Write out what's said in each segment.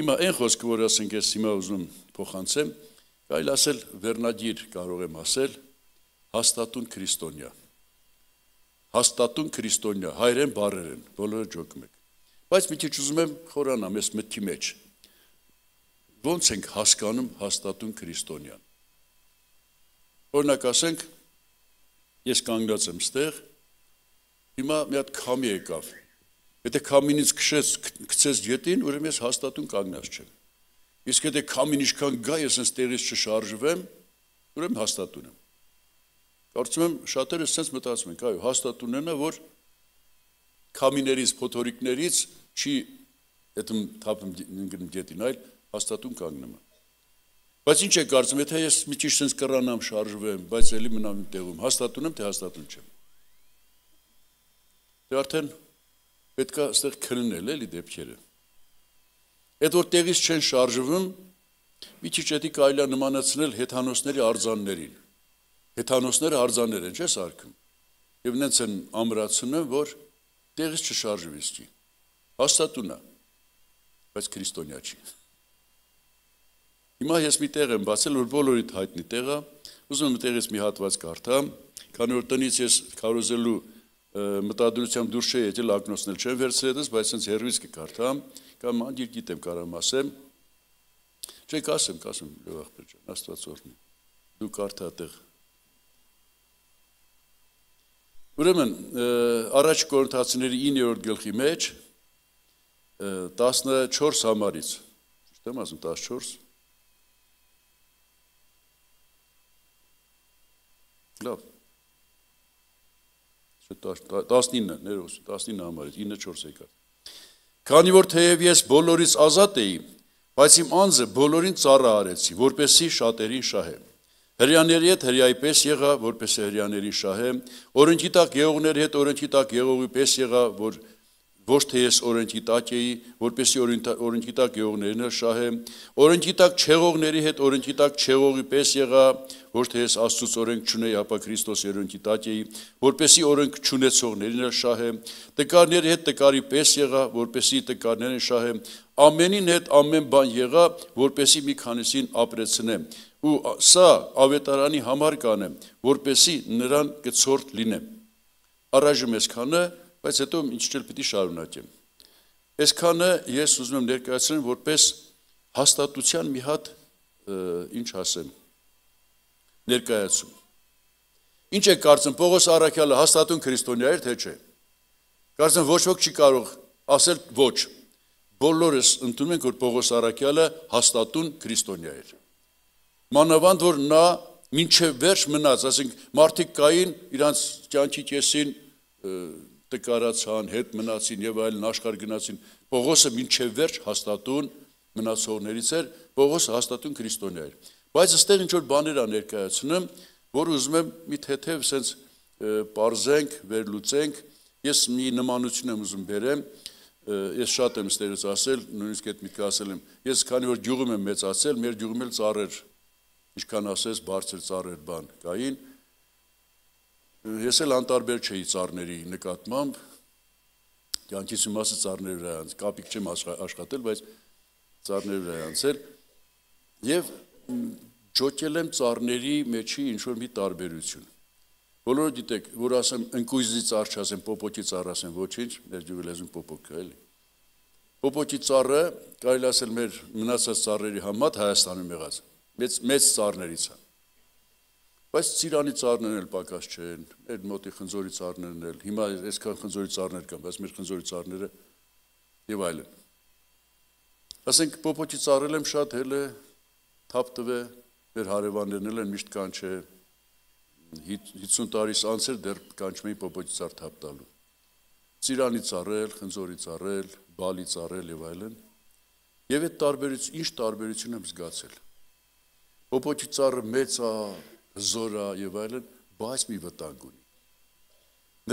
Հիմա այն խոսքը, որ ասենք ես հիմա ուզում փոխանցեմ, այլ ասել վերնագիր կարող եմ ասել հաստատուն քրիստոնյա։ Հաստատուն քրիստոնյա, հայերեն բառեր են, բոլորը ճոկում եք։ Բայց մի քիչ ուզում եմ խորանամ ես մտքի մեջ։ Ոնց ենք հասկանում հաստատուն քրիստոնյան։ Օրինակ ասենք ես կանգնած եմ ստեղ, հիմա մի հատ քամի եկավ Եթե քամինից քշես, գցես յետին, ուրեմն ես հաստատուն կանգնած չեմ։ Իսկ եթե քամին ինչքան գա, ես ինձ տեղից չշարժվեմ, ուրեմն հաստատուն եմ։ Կարծում եմ շատերը sense մտածում են, այո, հաստատուն ենա, որ քամիներից, փոթորիկներից չի դեմ թափում ընկնում յետին, այլ հաստատուն կանգնում եմ։ Բայց ինչ է կարծում, եթե ես մի քիչ sense կռանամ, շարժվեմ, բայց ելի մնամ իմ տեղում, հաստատուն եմ թե հաստատուն չեմ։ Դե արդեն պետք է այստեղ քննել էլի դեպքերը։ Այդ որ տեղից չեն շարժվում, մի քիչ էդի կարելի է նմանացնել հեթանոսների արձաններին։ Հեթանոսները արձաններ են, չէ՞ սարքում։ Եվ նենց են ամրացնում, որ տեղից չշարժվի ստի։ Հաստատունա, բայց քրիստոնյա չի։ Հիմա ես մի տեղ եմ բացել, որ բոլորիդ հայտնի տեղ է, ուզում եմ տեղից մի հատված կարդամ, քանի որ տնից ես քարոզելու մտադրությամբ դուրս չէ եկել ակնոցնել չեմ վերցրել, բայց ինձ հերվից կկարդամ կամ անդիր գիտեմ կարամ ասեմ։ Չէ, կասեմ, կասեմ Լև ախպեր ջան, Աստված օրհնի։ Դու կարդա այդեղ։ Ուրեմն, առաջ Կորինթացիների 9-րդ գլխի մեջ 14 համարից, ճիշտ եմ ասում 14 Լավ, 19 ներոս 19 համարից 94 եկավ քանի որ թեև ես բոլորից ազատ էի բայց իմ անձը բոլորին ծառա արեցի որպեսի շատերին շահե հрьяաների հետ հрьяի պես եղա որպես հрьяաների շահե օրենքի տակ եղողների հետ օրենքի տակ եղողի պես եղա որ եղ ոչ թե ես օրենքի տակ էի, որպեսի օրենքի տակ եղողներն էլ շահեմ, օրենքի տակ չեղողների հետ օրենքի տակ չեղողի պես եղա, ոչ թե ես Աստծոց օրենք չունեի, ապա Քրիստոս օրենքի տակ էի, որպեսի օրենք չունեցողներին էլ շահեմ, տկարների հետ տկարի պես եղա, որպեսի տկարներին շահեմ, ամենին հետ ամեն բան եղա, որպեսի մի քանիսին ապրեցնեմ։ Ու սա ավետարանի համար կանեմ, որպեսի նրան կցորդ լինեմ։ Առայժմ այսքանը բայց հետո ինչ չէլ պիտի շարունակեմ։ Այսքանը ես ուզում եմ ներկայացնել որպես հաստատության մի հատ ինչ ասեմ ներկայացում։ Ինչ է կարծում Պողոս Արաքյալը հաստատուն քրիստոնյա էր թե չէ։ Կարծեմ ոչ ոք չի կարող ասել ոչ։ Բոլորս ընդունում ենք որ Պողոս Արաքյալը հաստատուն քրիստոնյա էր։ Մանավանդ որ նա ինչև վերջ մնաց, ասենք մարդիկ կային իրանց կյանքի կեսին տկարացան, հետ մնացին եւ այլն աշխարհ գնացին։ Պողոսը մինչև վերջ հաստատուն մնացողներից էր, Պողոսը հաստատուն քրիստոնյա էր։ Բայց այստեղ ինչ որ բաներ ա ներկայացնում, որ ուզում եմ մի թեթև սենց parzենք, վերլուծենք։ Ես մի նմանություն եմ ուզում բերեմ, ես շատ եմ ստերից ասել, նույնիսկ այդ միտքը ասել եմ։ Ես քանի որ գյուղում եմ մեծացել, մեր գյուղում էլ ծառեր, ինչքան ասես բարձր ծառեր բան կային, Ես էլ անտարբեր չէի ծառների նկատմամբ։ Կյանքից մի մասը ծառների վրա անց, կապիկ չեմ աշխատել, բայց ծառների վրա անցել եւ ճոճել եմ ծառների մեջի ինչ որ մի տարբերություն։ Բոլորը գիտեք, որ ասեմ ընկույզի ծառ չասեմ, պոպոկի ծառ ասեմ, ոչինչ, մեր ջուվելեզում պոպոկ է, էլի։ Պոպոկի ծառը կարելի ասել մեր մնացած ծառերի համատ Հայաստանում եղած մեծ մեծ ծառներից է։ Բայց Ծիրանի ծառներն էլ պակաս չեն, այդ մոտի խնձորի ծառներն էլ, հիմա այսքան խնձորի ծառներ կան, բայց մեր խնձորի ծառները եւ այլն։ Ասենք Պոպոչի ծառել եմ շատ հել է, թափ տվե, մեր հարևաններն էլ են միշտ կանչե 50 տարիս անց էր դեռ կանչում էին Պոպոչի ծառ թափ տալու։ Ծիրանի ծառել, խնձորի ծառել, բալի ծառել եւ այլն։ Եվ այդ տարբերից ինչ տարբերություն եմ զգացել։ Պոպոչի ծառը մեծ է, զորա եւ այլն, բայց մի վտանգ ունի։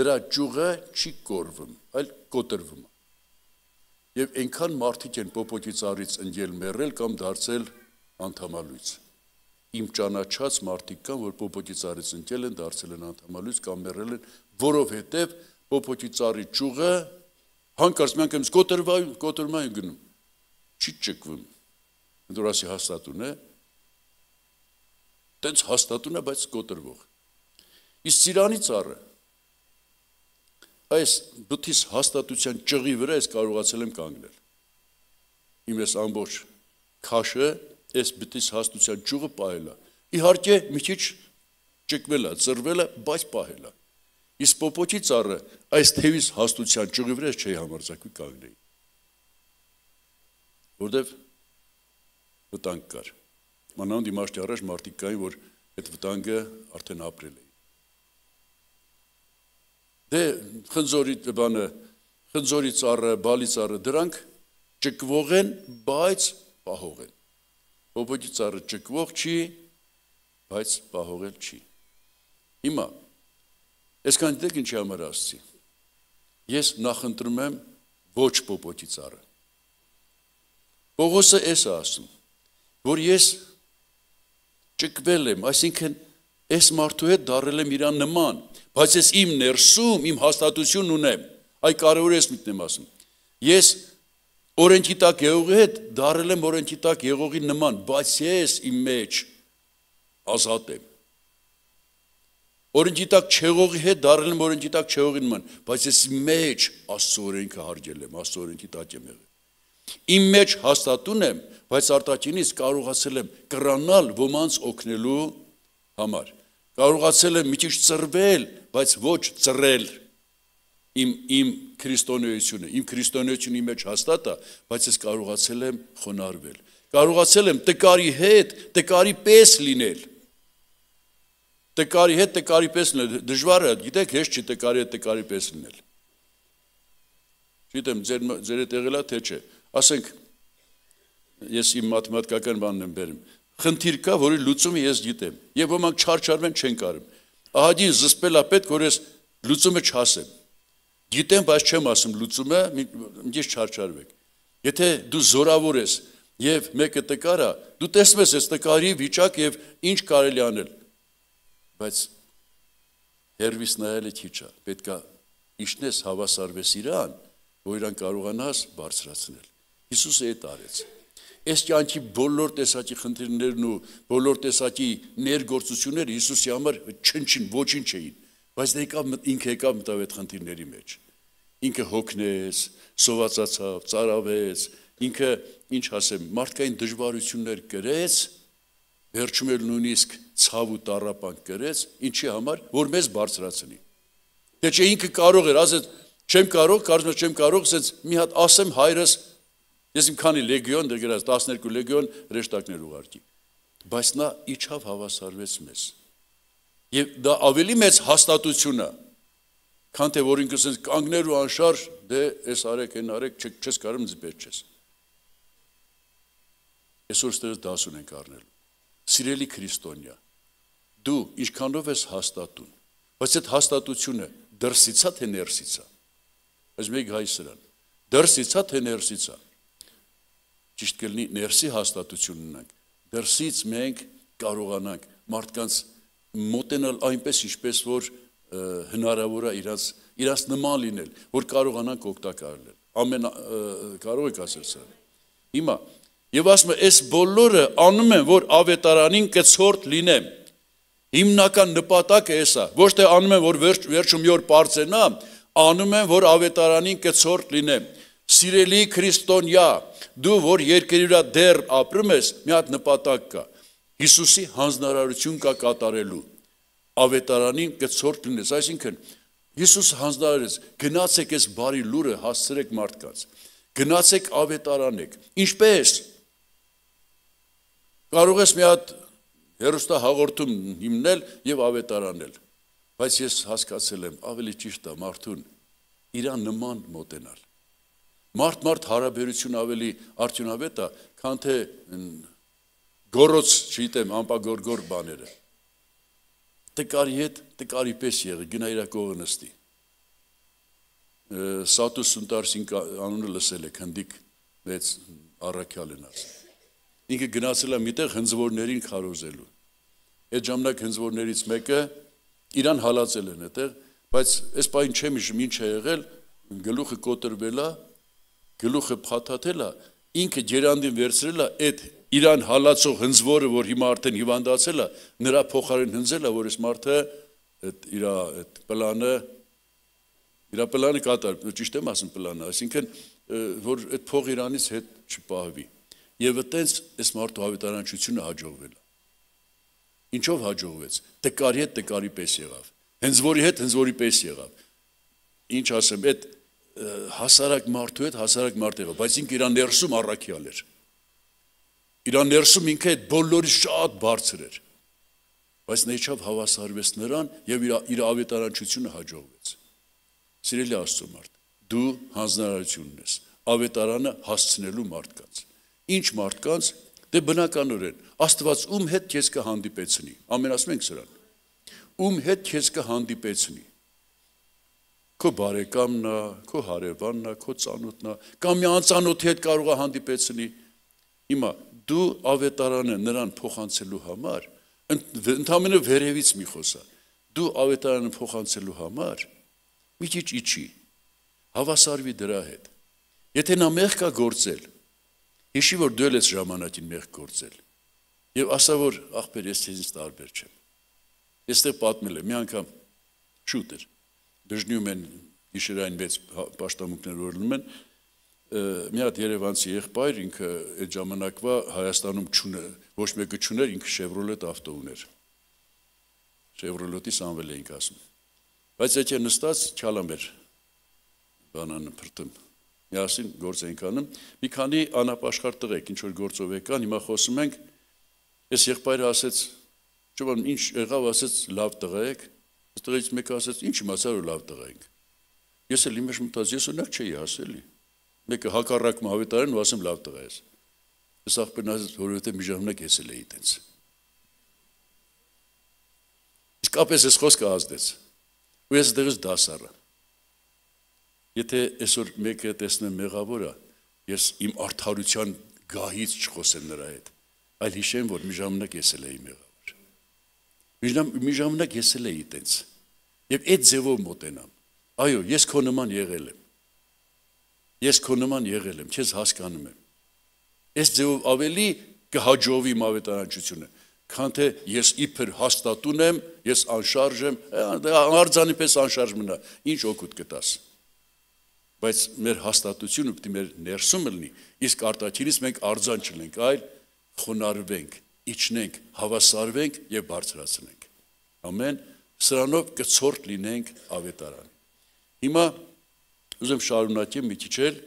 Նրա ճյուղը չի կորվում, այլ կոտրվում։ Եվ այնքան մարդիկ են պոպոտի цаրից ընկել մեռել կամ դարձել անթամալույց։ Իմ ճանաչած մարդիկ կան, որ պոպոտի цаրից ընկել են, դարձել են անթամալույց կամ մեռել են, որովհետև պոպոտի цаրի ճյուղը հանկարծ մենք եմս կոտրվայում, կոտրմայում գնում։ Չի ճկվում։ Դուրասի հաստատուն է, տենց հաստատուն է, բայց կոտրվող։ Իսկ Սիրանի ծառը այս բթիս հաստատության ճղի վրա ես կարողացել եմ կանգնել։ Իմ ես ամբողջ քաշը այս բթիս հաստության ճյուղը պահելա։ Իհարկե մի քիչ ճկվելա, ծրվելա, բայց պահելա։ Իս պոպոչի ծառը այս թևիս հաստության ճյուղի վրա չի համարձակվի կանգնեի։ Որտեվ վտանգ կար։ Մանան դիմաշտի առաջ մարդիկ կային, որ այդ վտանգը արդեն ապրել էին։ Դե խնձորի բանը, խնձորի ծառը, բալի ծառը դրանք ճկվող են, բայց պահող են։ Բոբոջի ծառը ճկվող չի, բայց պահողել չի։ Հիմա այսքան դեք ինչի համար ասցի։ Ես նախընտրում եմ ոչ բոբոջի ծառը։ Պողոսը էս ասում, որ ես ճկվել եմ, այսինքն այս մարդու հետ դարել եմ իրան նման, բայց ես իմ ներսում իմ հաստատություն ունեմ։ Այ կարևոր է մտնեմ ասում։ Ես օրենքի տակ եղողի հետ դարել եմ օրենքի տակ եղողի նման, բայց ես իմ մեջ ազատ եմ։ Օրենքի տակ չեղողի հետ դարել եմ օրենքի տակ չեղողի նման, բայց ես իմ մեջ Աստծո օրենքը հարգել եմ, Աստծո օրենքի տակ եմ եղել։ Իմ մեջ հաստատուն եմ, բայց արտաքինից կարողացել եմ կրանալ ոմանց օգնելու համար։ Կարողացել եմ մի քիչ ծրվել, բայց ոչ ծրել իմ իմ քրիստոնեությունը, իմ քրիստոնեությունը իմ մեջ հաստատ է, բայց ես կարողացել եմ խոնարհվել։ Կարողացել եմ տկարի հետ, տկարի պես լինել։ Տկարի հետ տկարի պես լինել, դժվար է, գիտեք, հեշտ չի տկարի հետ տկարի պես լինել։ Չգիտեմ, ձեր ձեր հետ եղելա թե չէ, Ասենք ես իմ մաթեմատիկական բանն եմ բերում։ Խնդիր կա, որի լուծումը ես գիտեմ, եւ ոմանք չարչարվեն չեն կարող։ Ահագին զսպելա պետք, որ ես լուծումը չասեմ։ Գիտեմ, բայց չեմ ասում լուծումը, ինձ չարչարվեք։ Եթե դու զորավոր ես եւ մեկը տկարա, դու տեսնում ես այս տկարի վիճակ եւ ինչ կարելի անել։ Բայց հերվիս նայելը քիչ է։ Պետքա իշնես հավասարվես իրան, որ իրան կարողանաս բարձրացնել։ Հիսուսը այդ արեց։ Այս կյանքի բոլոր տեսակի խնդիրներն ու բոլոր տեսակի ներգործությունները Հիսուսի համար չնչին ոչինչ չէին, բայց նա եկավ ինքը եկավ մտավ այդ խնդիրների մեջ։ Ինքը հոգնեց, սովածացավ, ծարավեց, ինքը ինչ ասեմ, մարդկային դժվարություններ գրեց, վերջում էլ նույնիսկ ցավ ու տարապանք գրեց, ինչի համար, որ մեզ բարձրացնի։ Դե չէ ինքը կարող էր, ասեց, չեմ կարող, կարծում չեմ կարող, ասեց, մի հատ ասեմ հայրս Ես իմ քանի լեգիոն դրգրած 12 լեգիոն հրեշտակներ ուղարկի։ Բայց նա իջավ հավասարվեց մեզ։ Եվ դա ավելի մեծ հաստատությունը, քան թե որ ինքս ինձ կանգներ ու անշարժ դե էս արեք, այն արեք, չես կարող ձպեր չես։ Այսօր ստերս դասուն ենք առնել։ Սիրելի քրիստոնյա, դու ինչքանով ես հաստատուն, բայց այդ հաստատությունը դրսիցա թե ներսիցա։ Այս մեկ հայ սրան։ Դրսիցա թե ներսիցա ճիշտ կլինի ներսի հաստատություն ունենանք։ Դրսից մենք կարողանանք մարդկանց մոտենալ այնպես ինչպես որ հնարավոր է իրաց իրաց նման լինել, որ կարողանանք օգտակարել։ Ամեն կարող եք ասել սա։ Հիմա Եվ ասում է, այս բոլորը անում եմ, որ ավետարանին կցորդ լինեմ։ Հիմնական նպատակը էսա, ոչ թե անում եմ, որ վերջ, վերջում յոր պարծենամ, անում եմ, որ ավետարանին կցորդ լինեմ սիրելի քրիստոնյա, դու որ երկրի վրա դեռ ապրում ես, մի հատ նպատակ կա։ Հիսուսի հանձնարարություն կա կատարելու։ Ավետարանին կցորդ լինես, այսինքն Հիսուս հանձնարարեց. գնացեք այս բարի լուրը հասցրեք մարդկանց։ Գնացեք ավետարանեք։ Ինչպես կարող ես մի հատ հերոստա հաղորդում հիմնել եւ ավետարանել։ Բայց ես հասկացել եմ, ավելի ճիշտ է մարդուն իրան նման մոտենալ։ Մարդ-մարդ հարաբերություն ավելի արդյունավետ է, քան թե գորոց, չգիտեմ, ամպագորգոր բաները։ Տկարի հետ տկարի պես եղի, գնա իր կողը նստի։ Սատուս Սունտարսին անունը լսել եք, հնդիկ վեց առաքյալն ասել։ Ինքը գնացել է միտեղ հնձվորներին քարոզելու։ Այդ ժամանակ հնձվորներից մեկը իրան հալածել են այդտեղ, բայց այս պայն չեմ հիշում ինչ է եղել, գլուխը կոտրվել է, գլուխը փաթաթելա, ինքը ջերանդին վերցրելա այդ իրան հալածող հնձվորը, որ հիմա արդեն հիվանդացելա, նրա փոխարեն հնձելա, որ այս մարդը այդ իր այդ պլանը իր պլանը կատարի, ճիշտ եմ ասում պլանը, այսինքն որ այդ փող իրանից հետ չպահվի։ Եվ այտենց այս մարդու հավիտարանչությունը հաջողվել է։ Ինչով հաջողվեց։ Տկարի հետ տկարի պես եղավ։ Հենց որի հետ հենց որի պես եղավ։ Ինչ ասեմ, այդ հասարակ մարդու հետ հասարակ մարդերով, բայց ինքը իր ներսում առաքյալ էր։ Իր ներսում ինքը այդ բոլորի շատ բարձր էր։ Բայց նա իջավ հավասարվեց նրան եւ իր իր ավետարանչությունը հաջողվեց։ Սիրելի Աստծո մարդ, դու հանձնարարությունն ես ավետարանը հասցնելու մարդկանց։ Ինչ մարդկանց դե բնականորեն Աստված ում հետ քեզ կհանդիպեցնի։ Ամեն ասում ենք սրան։ Ում հետ քեզ կհանդիպեցնի քո բարեկամն է, քո հարևանն է, քո ծանոթն է, կամ մի անծանոթի հետ կարող է հանդիպեցնի։ Հիմա դու ավետարանը նրան փոխանցելու համար ընդամենը վերևից մի խոսա։ Դու ավետարանը փոխանցելու համար մի քիչ իջի։ Հավասարվի դրա հետ։ Եթե նա մեղք կա գործել, հիշի որ դու ես ժամանակին մեղք գործել։ Եվ ասա որ ախպեր ես քեզից տարբեր չեմ։ Եստեղ պատմել եմ մի անգամ շուտ էր դժնյում են գիշերային վեց հա-, պաշտամունքներ օրնում են, մի հատ երևանցի եղբայր ինքը այդ ժամանակվա Հայաստանում չունը, ոչ մեկը չուներ, ինքը Chevrolet ավտո ուներ։ Chevrolet-ի Սամվել էինք ասում։ Բայց եթե նստած չալամ էր բանանը փրտում։ Միասին գործ էինք անում։ Մի քանի անապաշխար տղեկ ինչ որ գործով եկան, հիմա խոսում ենք։ Այս եղբայրը ասեց, «Ճիշտ ինչ եղավ, ասեց, լավ տղա եք, Այստեղից մեկը ասաց, ինչ իմացար ու լավ տղա ենք։ Ես էլ իմեջ մտած, ես ունակ չէի ասելի։ Մեկը հակառակում հավետարան ու ասեմ լավ տղա ես։ Ես աղբերն ասաց, որովհետև մի ժամանակ ես էլ էի տենց։ Իսկապես ես խոսքը ազդեց։ Ու ես դեղից դասարա։ Եթե այսօր մեկը տեսնեմ մեղավորա, ես իմ արդարության գահից չխոսեմ նրա հետ, այլ հիշեմ, որ մի ժամանակ ես էլ էի մեղա։ Մի ժամանակ ես էլ էի տենց։ Եվ այդ ձևով մոտենամ։ Այո, ես քո նման եղել եմ։ Ես քո նման եղել եմ, քեզ հասկանում եմ։ Այս ձևով ավելի կհաջողվի իմ ավետարանչությունը, քան թե ես իբր հաստատուն եմ, ես անշարժ եմ, դե արձանիպես անշարժ մնա։ Ինչ օգուտ կտաս։ Բայց մեր հաստատությունը պետք է մեր ներսում լինի, իսկ արտաքինից մենք արձան չլինենք, այլ խոնարհվենք իջնենք, հավասարվենք եւ բարձրացնենք։ Ամեն սրանով կցորդ լինենք ավետարան։ Հիմա ուզեմ շարունակեմ մի քիչ էլ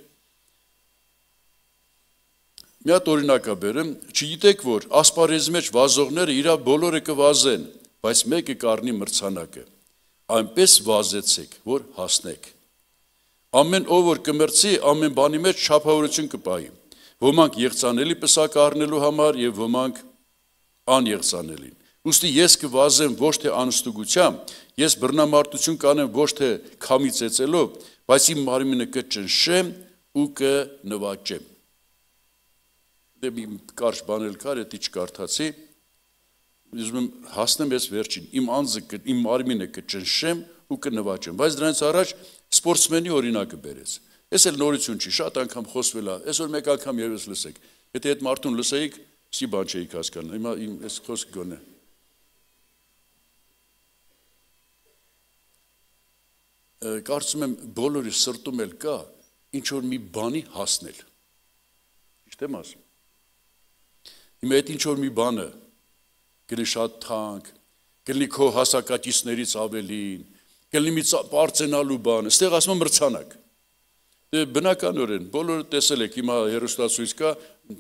Մի հատ օրինակ աբերեմ, չգիտեք որ ասպարեզ մեջ վազողները իրա բոլորը կվազեն, բայց մեկը կառնի մրցանակը։ Այնպես վազեցեք, որ հասնեք։ Ամեն ով որ կմրցի, ամեն բանի մեջ չափավորություն կպայի։ Ոմանք եղծանելի պսակ առնելու համար եւ ոմանք անեղծանելին։ Ոստի ես կվազեմ ոչ թե անստուգությամբ, ես բռնամարտություն կանեմ ոչ թե քամի ծեծելով, բայց իմ մարմինը կճնշեմ ու կնվաճեմ։ Դե մի կարճ բան էլ կար, դա չկարդացի։ Ուզում եմ հասնեմ ես վերջին։ Իմ անձը, իմ մարմինը կճնշեմ ու կնվաճեմ, բայց դրանից առաջ սպորտսմենի օրինակը բերեց։ Ես էլ նորություն չի, շատ անգամ խոսվել է։ Այսօր մեկ անգամ երևս լսեք։ Եթե այդ մարդուն լսեիք, Սի բան չէի հասկանում։ Հիմա իմ այս խոսք գոնե։ Կարծում եմ բոլորի սրտում էլ կա ինչ որ մի բանի հասնել։ Ճիշտ եմ ասում։ Հիմա այդ ինչ որ մի բանը գնի շատ թանկ, գնի քո հասակակիցներից ավելին, գնի մի բարձենալու բան, այստեղ ասում մրցանակ։ դե Բնականորեն բոլորը տեսել եք, հիմա հերոստացույց կա,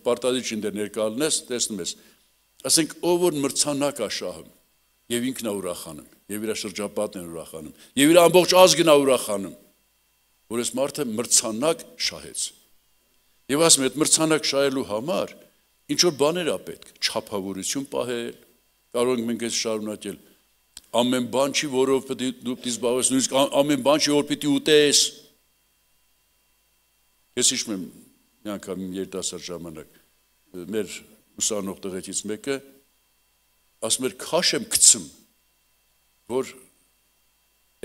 պարտադիր չի դեր ներկալնես, տեսնում ես։ Ասենք ով որ մրցանակ է շահում եւ ինքն է ուրախանում, եւ իր շրջապատն է ուրախանում, եւ իր ամբողջ ազգն է ուրախանում, որ այս մարդը մրցանակ շահեց։ Եվ ասում եմ, այդ մրցանակ շահելու համար ինչ որ բաներ է պետք, չափավորություն պահել, կարող ենք մենք այս շարունակել։ Ամեն բան չի, որով պետք դու պետք զբաղվես, նույնիսկ ամեն բան չի, որ պետք ուտես։ Ես հիշում եմ մի անգամ իմ երիտասարդ ժամանակ մեր ուսանող տղեկից մեկը ասում էր քաշ եմ գցում որ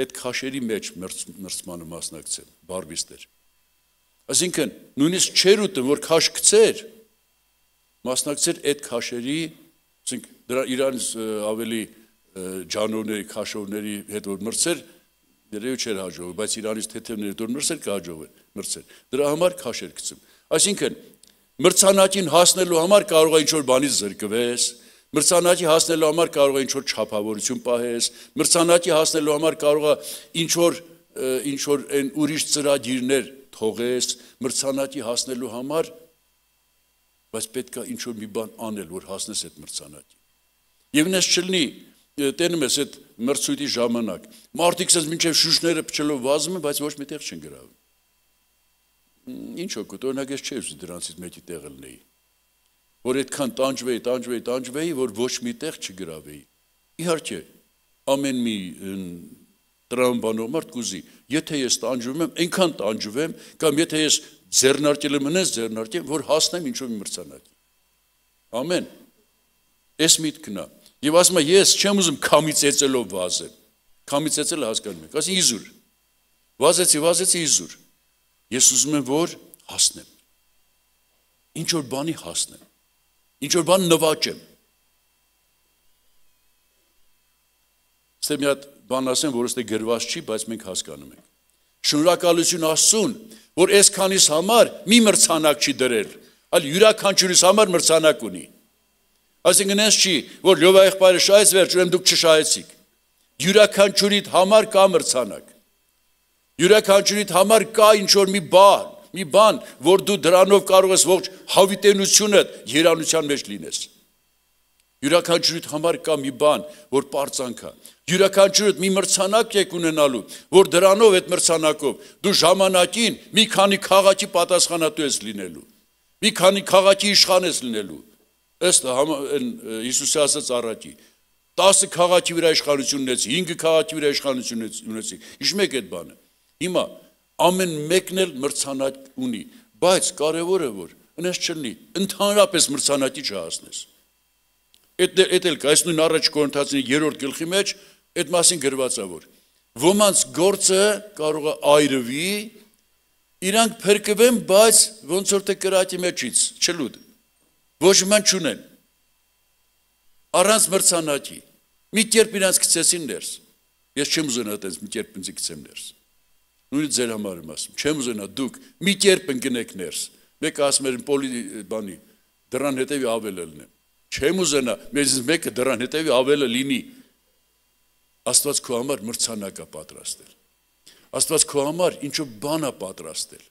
այդ քաշերի մեջ մրցմանը մասնակցեմ բարբիստեր ասինքն նույնիսկ չեր ուտում որ քաշ գցեր մասնակցեր այդ քաշերի ասենք դրա իրանց ավելի ջանորների քաշորների հետ որ մրցեր դերեւ չէր հաջողը բայց իրանից թեթևներ դուր մրցեր կհաջողեր մրցեր դրա համար քաշեր գցում Այսինքն մրցանակին հասնելու համար կարող է ինչ-որ բանից զրկվես, մրցանակի հասնելու համար կարող է ինչ-որ չափավորություն պահես, մրցանակի հասնելու համար կարող է ինչ-որ ինչ-որ այն ուրիշ ծրագիրներ թողես, մրցանակի հասնելու համար, բայց պետք է ինչ-որ մի բան անել, որ հասնես այդ մրցանակի։ Եվ ինձ չլինի, տենում ես այդ մրցույթի ժամանակ, մարդիկ ասես մինչև շուշները փչելով վազում են, բայց ոչ միտեղ չեն գրավում ինչ օգուտ, օրինակ ես չէի ուզի դրանից մեկի տեղ լնեի։ Որ այդքան տանջվեի, տանջվեի, տանջվեի, որ ոչ մի տեղ չգրավեի։ Իհարկե, ամեն մի տրամբանող մարդ կուզի, եթե ես տանջվում եմ, այնքան տանջվեմ, կամ եթե ես ձեռնարկել եմ հնես ձեռնարկեմ, որ հասնեմ ինչով իմ մրցանակի։ Ամեն։ Էս միտքն է։ Եվ ասում է, ես չեմ ուզում քամից էծելով վազել։ Քամից էծելը հասկանում եք, ասի իզուր։ Վազեցի, վազեցի իզուր։ Ես ուզում եմ որ հասնեմ։ Ինչ որ բանի հասնեմ։ Ինչ որ բան նվաճեմ։ Ստե մի հատ բան ասեմ, որ ըստ է գրված չի, բայց մենք հասկանում ենք։ Շնորհակալություն Աստծուն, որ այսքանից համար մի մրցանակ չի դրել, այլ յուրաքանչյուրիս համար մրցանակ ունի։ Այսինքն այնպես չի, որ Լյովա եղբայրը շահեց վերջ, ուրեմն դուք չշահեցիք։ Յուրաքանչյուրիդ համար կա մրցանակ յուրաքանչյուրիդ համար կա ինչ որ մի բան, մի բան, որ դու դրանով կարող ես ողջ հավիտենությունդ երանության մեջ լինես։ Յուրաքանչյուրիդ համար կա մի բան, որ པարծանքա։ Յուրաքանչյուրդ մի մրցանակ եք ունենալու, որ դրանով այդ մրցանակով դու ժամանակին մի քանի քաղաքի պատասխանատու ես լինելու։ Մի քանի քաղաքի իշխան ես լինելու։ Ըստ Հիսուսի ասած առաջի 10 քաղաքի վրա իշխանություն ունեցի, 5 քաղաքի վրա իշխանություն ունեցի։ Ինչու՞ մեկ այդ բանը։ Հիմա ամեն մեկն էլ մրցանակ ունի, բայց կարևորը որ այնպես չլինի, ընդհանրապես մրցանակի չհասնես։ Այդ այդ դե- էլ կա, այս նույն առաջ կորնթացին 3-րդ գլխի մեջ այդ մասին գրված է որ ոմանց գործը կարող է այրվի, իրանք փրկվեն, բայց ոնց որ թե կրակի մեջից, չլուտ։ Ոչ ման չունեն։ Առանց մրցանակի։ Մի կերպ իրանք գցեցին ներս։ Ես չեմ ուզում այդպես մի կերպ ինձ գցեմ ներս նույնիսկ ձեր համար եմ ասում, չեմ ուզենա դուք մի կերպ ընկնեք ներս։ Մեկը ասում էր պոլի բանի, դրան հետևի ավելը լինեմ։ Չեմ ուզենա, մեզից մեկը դրան հետևի ավելը լինի։ Աստված քո համար մրցանակ է պատրաստել։ Աստված քո համար ինչ որ բան է պատրաստել։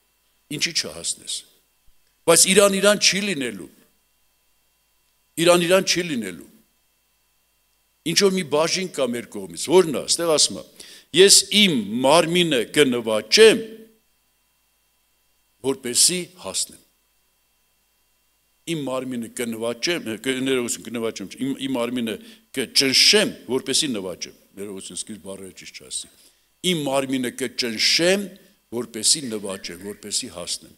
Ինչի չհասնես։ Բայց Իրան Իրան չի լինելու։ Իրան Իրան չի լինելու։ Ինչ որ մի բաժին կա մեր կողմից, որն է, ստեղ ասում եմ, ես իմ մարմինը կնվաճեմ, որպեսի հասնեմ։ Իմ մարմինը կնվաճեմ, ներողություն կնվաճեմ, իմ, իմ մարմինը կճնշեմ, որպեսի նվաճեմ, ներողություն սկիզ բարերը ճիշտ չասի։ Իմ մարմինը կճնշեմ, որպեսի նվաճեմ, որպեսի հասնեմ։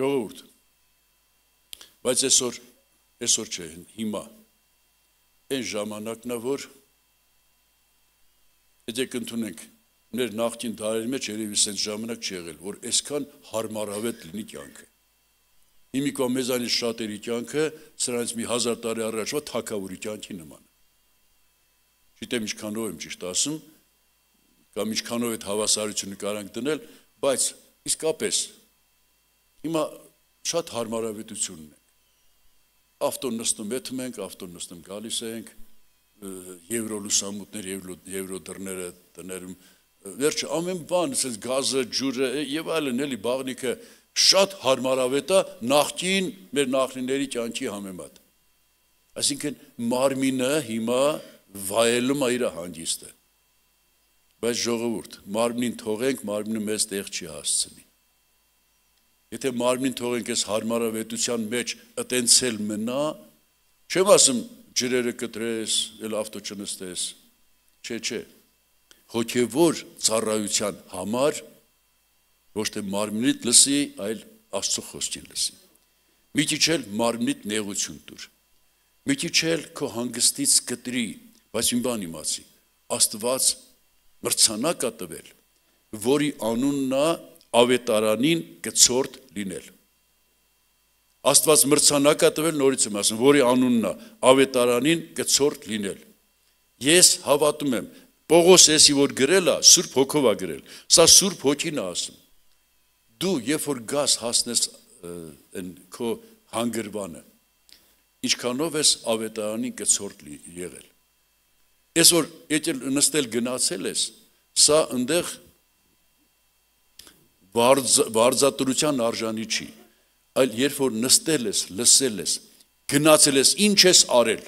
Ժողովուրդ, բայց այսօր, այսօր չէ, հիմա, այն ժամանակնա, որ Եկեք ընդունենք մեր նախկին դարերի մեջ երևի սենց ժամանակ չի եղել, որ այսքան հարմարավետ լինի կյանքը։ Հիմիկվա մեզանից շատերի կյանքը սրանից մի 1000 տարի առաջվա թակավորի կյանքի նման։ Չիտեմ ինչքանով եմ ճիշտ ասում, կամ ինչքանով այդ հավասարությունը կարանք դնել, բայց իսկապես հիմա շատ հարմարավետությունն է։ Ավտոն նստում եթում ենք, ավտոն նստում գալիս ենք, եվրոլուսամուտներ, եվրոդրները տներում, վերջը ամեն բան, սենց գազը, ջուրը եւ այլն էլի բաղնիկը շատ հարմարավետ է նախքին մեր նախնիների կյանքի համեմատ։ Այսինքն մարմինը հիմա վայելում է իր հանգիստը։ Բայց ժողովուրդ, մարմնին թողենք, մարմինը մեզ տեղ չի հասցնի։ Եթե մարմին թողենք այս հարմարավետության մեջ, ըտենցել մնա, չեմ ասում ջրերը կտրես, էլ ավտո չնստես։ Չէ, չէ։ Հոգևոր ծառայության համար ոչ թե մարմնիդ լսի, այլ Աստծո խոսքին լսի։ Մի քիչ էլ մարմնիդ նեղություն տուր։ Մի քիչ էլ քո հանգստից կտրի, բայց մի բան իմացի։ Աստված մրցանակ ա տվել, որի անունն է ավետարանին կցորդ լինել։ Աստված մրցանակ է տվել նորից եմ ասում, որի անունն է ավետարանին կցորդ լինել։ Ես հավատում եմ, Պողոս էսի որ գրել է, Սուրբ Հոգով է գրել։ Սա Սուրբ Հոգին է ասում։ Դու երբ որ գաս հասնես այն քո հանգրվանը, ինչքանով ես ավետարանին կցորդ եղել։ Ես որ եթե նստել գնացել ես, սա այնտեղ վարձ վարձատրության արժանի չի այլ երբ որ նստել ես, լսել ես, գնացել ես, ինչ ես արել,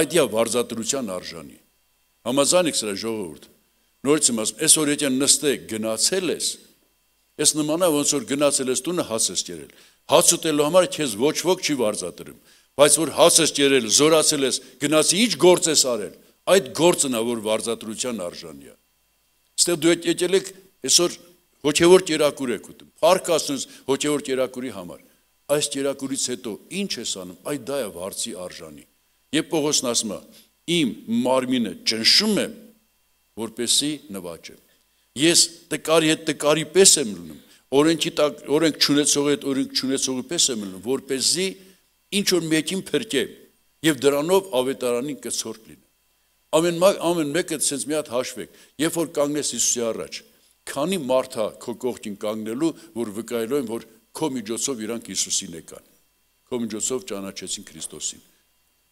այդ իա վարձատրության արժանի։ Համաձայնեք սրա ժողովուրդ։ Նորից իմ ասում, այսօր եթե նստեք, գնացել ես, ես նմանա ոնց որ գնացել ես տունը հաց ես ջերել։ Հաց ուտելու համար քեզ ոչ ոք չի վարձատրում, բայց որ հաց ես ջերել, զորացել ես, գնացի ի՞նչ գործ ես արել։ Այդ գործն է որ վարձատրության արժանի է։ Ստեղ դու եկել եք այսօր հոգևոր ճերակուր եք ուտում։ Փառք ասես հոգևոր ճերակուրի համար։ Այս ճերակուրից հետո ինչ ես անում, այ դա է վարցի արժանի։ Եվ Պողոսն ասում է. իմ մարմինը ճնշում եմ, որպեսի նվաճեմ։ Ես տկարի հետ տկարի պես եմ լինում, օրենքի տակ օրենք ճունեցողի հետ օրենք ճունեցողի պես եմ լինում, որպեսի ինչ որ մեկին փրկեմ եւ դրանով ավետարանին կցորդ լինեմ։ Ամեն ամեն մեկը ցենց մի հատ հաշվեք, երբ որ կանգնես Հիսուսի առաջ, քանի մարդ է քո կողքին կանգնելու, որ վկայելու են, որ քո միջոցով իրանք Հիսուսին եկան։ Քո միջոցով ճանաչեցին Քրիստոսին։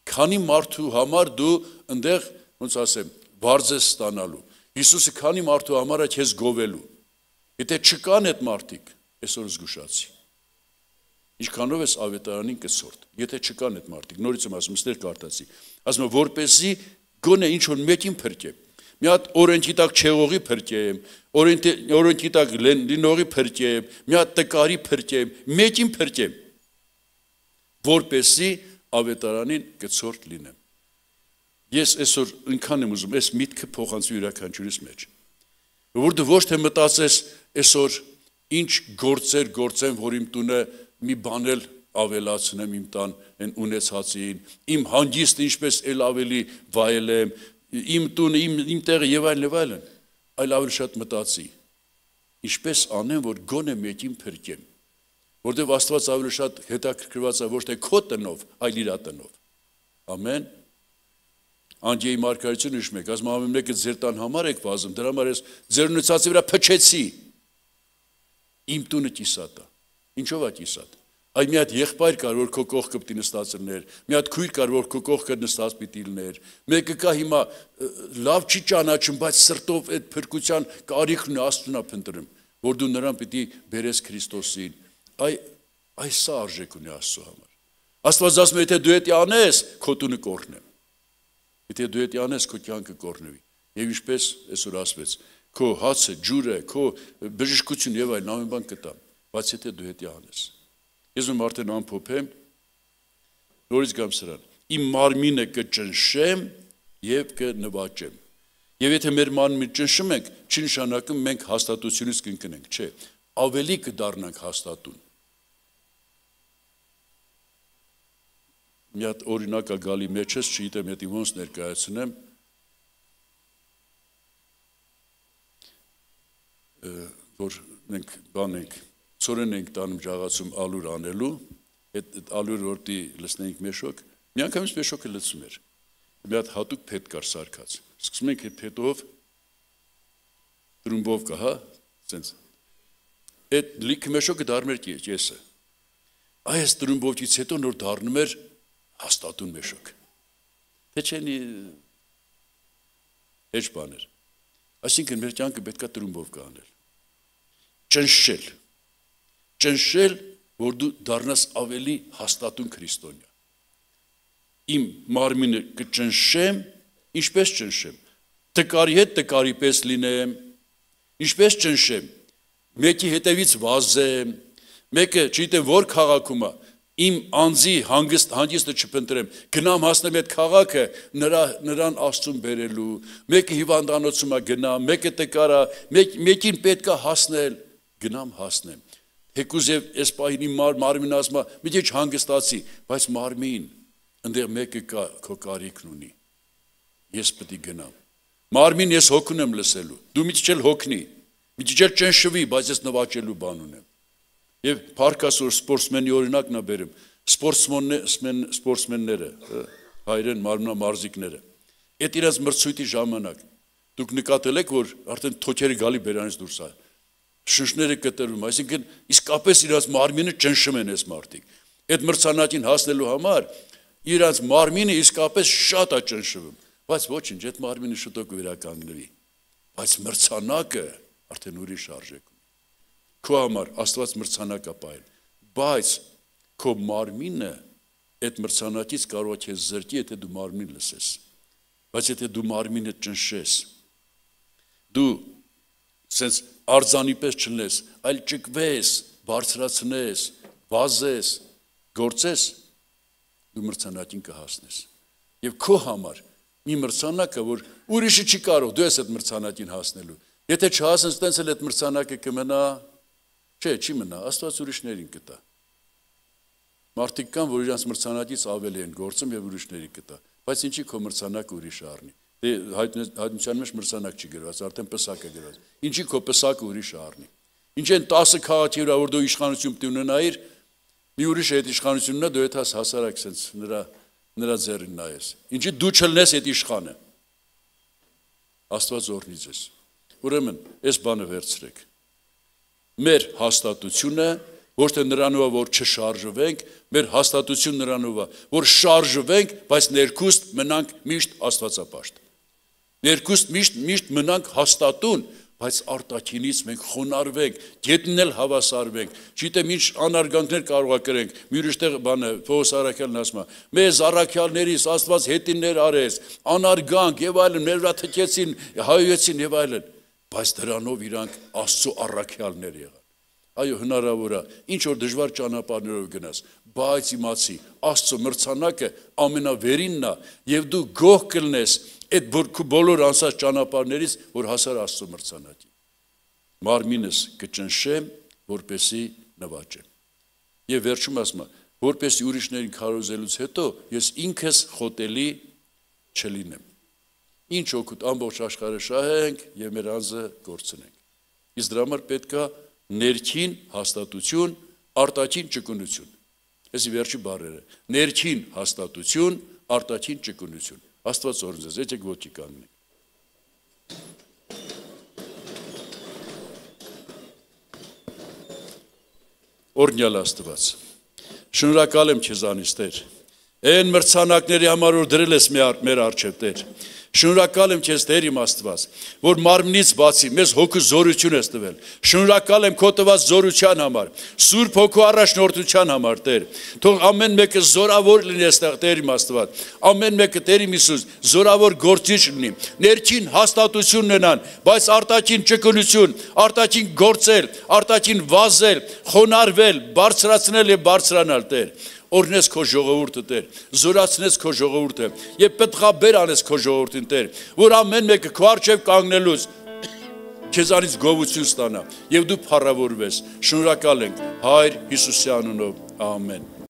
Քանի մարդու համար դու այնտեղ ոնց ասեմ, բարձ ես ստանալու։ Հիսուսը քանի մարդու համար է քեզ գովելու։ Եթե չկան այդ մարդիկ, այսօր զգուշացի։ Ինչքանով էս ավետարանին կսորտ։ Եթե չկան այդ մարդիկ, նորից եմ ասում, ստեր կարտացի։ Ասում եմ, որպեսի գոնե ինչ որ մեկին փրկեմ մի հատ օրենքի տակ չեղողի փրկեմ, օրենքի տակ լինողի փրկեմ, մի հատ տկարի փրկեմ, մեկին փրկեմ, որպեսի ավետարանին գծորդ լինեմ։ Ես այսօր ընքան եմ ուզում, այս միտքը փոխանցու յուրաքանչյուրիս մեջ։ Որտե ոչ թե մտածես այսօր ինչ գործեր գործեմ, որ իմ տունը մի բանել ավելացնեմ իմ տան այն ունեցածին, իմ հանգիստը ինչպես ել ավելի վայելեմ, իմ տունը, իմ իմ տեղը եւ այլն եւ այլն, այլ ավելի շատ մտածի։ Ինչպես անեմ, որ գոնե մեկին փրկեմ։ Որտեւ Աստված ավելի շատ հետաքրքրված է ոչ թե քո տնով, այլ իր տնով։ Ամեն։ Անջեի մարգարությունը իշմ եք, ասում ամեն մեկը ձեր տան համար եք վազում, դրա համար ես ձեր նույնացածի վրա փչեցի։ Իմ տունը կիսատա։ Ինչով է կիսատա։ Այ մի հատ եղբայր կար, որ քո կողքը պիտի նստած լներ, մի հատ քույր կար, որ քո կողքը նստած պիտի լներ։ Մեկը կա հիմա լավ չի ճանաչում, բայց սրտով այդ փրկության կարիքն Աստծուն է փնտրում, որ դու նրան պիտի բերես Քրիստոսին։ Այ այ սա արժեք ունի Աստծո համար։ Աստված ասում է, եթե դու դա անես, քո տունը կորնեմ։ Եթե դու դա անես, քո կյանքը կորնվի։ Եվ ինչպես այսօր ասվեց, քո հացը, ջուրը, քո բժշկությունը եւ այլն ամեն բան կտա, բայց եթե դու դա անես Ես ում արդեն ամփոփեմ, նորից գամ սրան։ Իմ մարմինը կճնշեմ եւ կնվաճեմ։ Եվ եթե մեր մարմինը ճնշում ենք, չի նշանակում մենք հաստատությունից կընկնենք, չէ։ Ավելի կդառնանք հաստատուն։ Մի հատ օրինակ է գալի մեջս, չգիտեմ, եթե ոնց ներկայացնեմ, որ մենք բան ենք ցորեն ենք տանում ճաղացում ալուր անելու, այդ այդ ալուրը որտի լցնենք մեշոկ, միանգամից մեշոկը լցում էր։ Մի հատ հատուկ փետ կար սարկած։ Սկսում ենք այդ փետով դրումբով կա, հա, սենց։ Այդ լիքը մեշոկը դառնում էր եսը։ Այս դրումբովից հետո նոր դառնում էր հաստատուն մեշոկ։ Թե չենի հեչ բաներ։ Այսինքն մեր կյանքը պետքա դրումբով կանել։ Ճնշել։ կանել ճնշել, որ դու դառնաս ավելի հաստատուն քրիստոնյա։ Իմ մարմինը կճնշեմ, ինչպես ճնշեմ։ Տկարի հետ տկարի պես լինեմ, ինչպես ճնշեմ։ Մեկի հետևից վազեմ, մեկը չգիտեմ որ քաղաքում է, իմ անձի հանգիստ հանգիստը չփնտրեմ գնամ հասնեմ այդ քաղաքը նրա նրան աստծուն բերելու մեկը հիվանդանոցում է գնա մեկը տկարա մեկ մեկին պետքա հասնել գնամ հասնեմ Հեկուզ եւ այս պահին մար մարմին ասում է՝ «Միթե չհանգստացի», բայց մարմին ընդեղ մեկը կա քո կարիքն ունի։ Ես պետք է գնամ։ Մարմին ես հոգուն եմ լսելու։ Դու միջ չել հոգնի։ Միջ չել ճնշվի, բայց ես նվաճելու բան ունեմ։ Եվ Փարքասոր սպորտսմենի օրինակն է բերում։ Սպորտսմենն սպորտսմենները, հայրեն մարմնա մարզիկները։ Այդ իրաց մրցույթի ժամանակ դուք նկատել եք, որ արդեն թոքերը գալի բերանից դուրս է շշները կտրում, այսինքն իսկապես իրաց մարմինը ճնշում են այս մարդիկ։ Այդ մրցանակին հասնելու համար իրաց մարմինը իսկապես շատ է ճնշվում, բայց ոչինչ, այդ մարմինը շուտով վերականգնվի։ Բայց մրցանակը արդեն ուրիշ արժեք ունի։ Քո համար Աստված մրցանակ է ապայել, բայց քո մարմինը այդ մրցանակից կարող է քեզ զրկի, եթե դու մարմին լսես։ Բայց եթե դու մարմինը ճնշես, դու sense արձանիպես չլնես, այլ ճկվես, բարձրացնես, վազես, գործես, դու մրցանակին կհասնես։ Եվ քո համար մի մրցանակը, որ ուրիշը չի կարող, դու ես այդ մրցանակին հասնելու։ Եթե չհասնես, տենց էլ այդ մրցանակը կմնա, չէ, չի մնա, Աստված ուրիշներին կտա։ Մարդիկ կան, որ իրանց մրցանակից ավելի են գործում եւ ուրիշների կտա, բայց ինչի՞ քո մրցանակը ուրիշ առնի։ Դե հայտնության մեջ մրցանակ չի գրված, արդեն պսակ է գրված։ Ինչի քո պսակը ուրիշը առնի։ Ինչ են 10 քաղաքի վրա, որ դու իշխանություն պետք ունենայիր, մի ուրիշը այդ իշխանությունն է, դու այդ հասարակ sense նրա նրա ձեռին նայես։ Ինչի դու չլնես այդ իշխանը։ Աստված օրնից ես։ Ուրեմն, այս բանը վերցրեք։ Մեր հաստատությունը ոչ թե նրանով, որ չշարժվենք, մեր հաստատություն նրանով, որ շարժվենք, բայց ներքուստ մնանք միշտ Աստվածապաշտ։ Ներքուստ միշտ միշտ մնանք հաստատուն, բայց արտաքինից մենք խոնարհվենք, գետնն էլ հավասարվենք։ Չիտեմ ինչ անարգանքներ կարողա կրենք։ Մյուրիշտեղ բանը Պողոս Արաքյալն ասում է. «Մեզ առաքյալներից Աստված հետիններ արեց, անարգանք եւ այլն, մեր վրա թքեցին, հայեցին եւ այլն»։ Բայց դրանով իրանք Աստծո առաքյալներ եղան։ Այո, հնարավոր է։ Ինչ որ դժվար ճանապարհներով գնաս, բայց իմացի աստծո մրցանակը ամենավերինն է եւ դու գող կլնես այդ բորքու բոլոր անցած ճանապարհներից որ հասար աստծո մրցանակին մարմինս կճնշեմ որպեսի նվաճեմ եւ վերջում ասում եմ որպես ուրիշներին քարոզելուց հետո ես ինքս խոտելի չլինեմ ինչ օգուտ ամբողջ աշխարհը շահենք եւ մեր անձը կորցնենք իսկ դրա համար պետքա ներքին հաստատություն արտաքին ճկունություն Էսի վերջի բարերը։ Ներքին հաստատություն, արտաքին ճկունություն։ Աստված օրնձեզ, եկեք ոչի կանգնենք։ Օրնյալ Աստված։ Շնորհակալ եմ քեզանից, Տեր։ Այն մրցանակների համար որ դրել ես մեր արջև, Տեր։ Շնորհակալ եմ քեզ Տեր իմ Աստված, որ մարմնից բացի մեզ հոգու զորություն ես տվել։ Շնորհակալ եմ քո տված զորության համար, Սուրբ հոգու առաջնորդության համար, Տեր։ Թող ամեն մեկը զորավոր լինի այստեղ Տեր իմ Աստված։ Ամեն մեկը Տեր իմ Հիսուս զորավոր գործիչ լինի։ Ներքին հաստատություն ունենան, բայց արտաքին ճկունություն, արտաքին գործել, արտաքին վազել, խոնարհվել, բարձրացնել եւ բարձրանալ, Տեր օրնես քո ժողովուրդը Տեր, զորացնես քո ժողովուրդը եւ պետքաբեր անես քո ժողովրդին Տեր, որ ամեն մեկը քո արչեւ կանգնելուց քեզանից գովություն ստանա եւ դու փառավորվես։ Շնորհակալ ենք Հայր Հիսուսի անունով։ Ամեն։